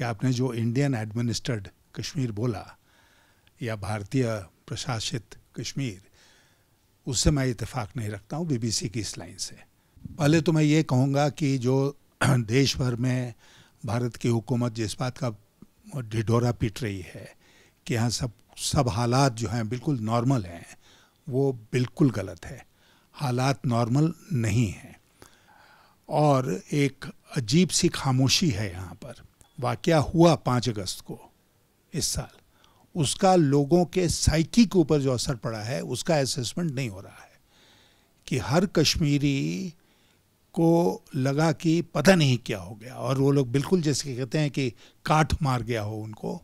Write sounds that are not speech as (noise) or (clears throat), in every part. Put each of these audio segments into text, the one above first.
कि आपने जो इंडियन एडमिनिस्टर्ड कश्मीर बोला या भारतीय प्रशासित कश्मीर उससे मैं इतफाक़ नहीं रखता हूँ बीबीसी की इस लाइन से पहले तो मैं ये कहूँगा कि जो (clears throat) देश भर में भारत की हुकूमत जिस बात का ढिढोरा पीट रही है कि यहाँ सब सब हालात जो हैं बिल्कुल नॉर्मल हैं वो बिल्कुल गलत है हालात नॉर्मल नहीं हैं और एक अजीब सी खामोशी है यहाँ पर वाक्य हुआ पाँच अगस्त को इस साल उसका लोगों के साइकी के ऊपर जो असर पड़ा है उसका असेसमेंट नहीं हो रहा है कि हर कश्मीरी को लगा कि पता नहीं क्या हो गया और वो लोग बिल्कुल जैसे कहते हैं कि काट मार गया हो उनको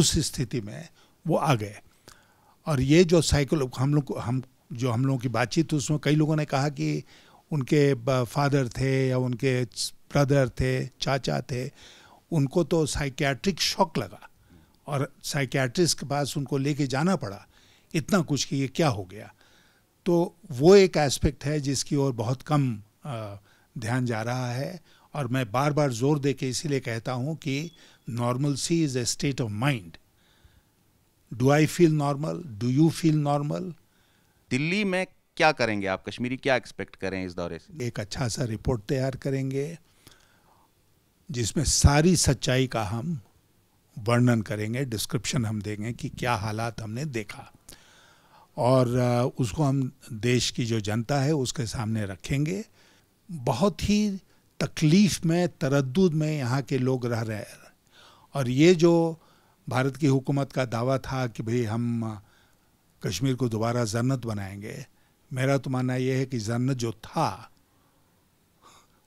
उस स्थिति में वो आ गए और ये जो साइकिल हम लोग हम जो हम लोगों की बातचीत थी उसमें कई लोगों ने कहा कि उनके फादर थे या उनके ब्रदर थे चाचा थे उनको तो साइकियाट्रिक शॉक लगा और साइकियाट्रिस्ट के पास उनको लेके जाना पड़ा इतना कुछ कि ये क्या हो गया तो वो एक एस्पेक्ट है जिसकी ओर बहुत कम ध्यान जा रहा है और मैं बार बार जोर दे के इसीलिए कहता हूँ कि normalcy is a state of mind do I feel normal do you feel normal Delhi में क्या करेंगे आप कश्मीरी क्या एक्सपेक्ट करें इस दौरे से एक अच्छा सा रिपोर्ट तैयार करेंगे जिसमें सारी सच्चाई का हम वर्णन करेंगे डिस्क्रिप्शन हम देंगे कि क्या हालात हमने देखा और उसको हम देश की जो जनता है उसके सामने रखेंगे बहुत ही तकलीफ़ में तरद में यहाँ के लोग रह रहे हैं और ये जो भारत की हुकूमत का दावा था कि भाई हम कश्मीर को दोबारा जन्नत बनाएंगे मेरा तो मानना यह है कि जन्नत जो था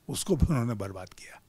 उसको भी उन्होंने बर्बाद किया